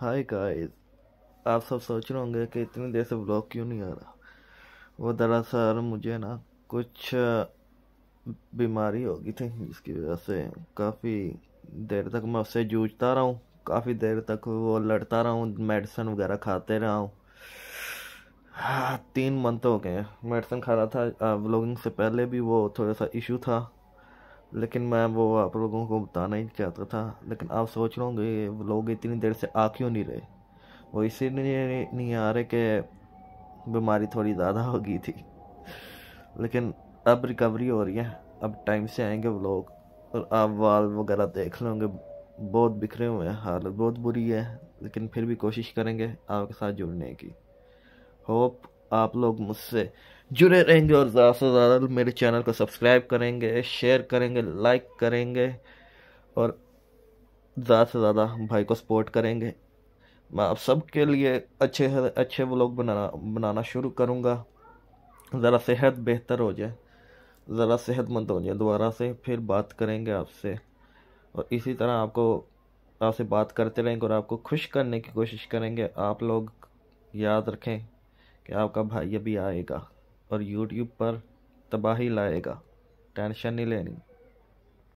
hi guys आप सब सोच रहे होंगे कि इतनी देर से ब्लॉग क्यों नहीं आ रहा वो दरअसल मुझे ना कुछ बीमारी हो गई थी जिसकी वजह से काफ़ी देर तक मैं उससे जूझता रहा हूँ काफ़ी देर तक वो लड़ता रहा हूँ मेडिसिन वगैरह खाते रहा हूँ हाँ तीन मंथ हो गए मेडिसिन खा रहा था ब्लॉगिंग से पहले भी वो थोड़ा सा इशू था लेकिन मैं वो आप लोगों को बताना ही चाहता था लेकिन आप सोच रहे होंगे लोग इतनी देर से आ क्यों नहीं रहे वो इसीलिए नहीं आ रहे कि बीमारी थोड़ी ज़्यादा हो गई थी लेकिन अब रिकवरी हो रही है अब टाइम से आएंगे वो लोग और आप वाल वगैरह देख लेंगे बहुत बिखरे हुए हैं हालत बहुत बुरी है लेकिन फिर भी कोशिश करेंगे आपके साथ जुड़ने की होप आप लोग मुझसे जुड़े रहेंगे और ज़्यादा से ज़्यादा मेरे चैनल को सब्सक्राइब करेंगे शेयर करेंगे लाइक करेंगे और ज़्यादा से ज़्यादा भाई को सपोर्ट करेंगे मैं आप सबके लिए अच्छे अच्छे व्लॉग बनाना बनाना शुरू करूँगा ज़रा सेहत बेहतर हो जाए ज़रा सेहतमंद हो जाए दोबारा से फिर बात करेंगे आपसे और इसी तरह आपको आपसे बात करते रहेंगे और आपको खुश करने की कोशिश करेंगे आप लोग याद रखें कि आपका भाई अभी आएगा और यूट्यूब पर तबाही लाएगा टेंशन नहीं लेनी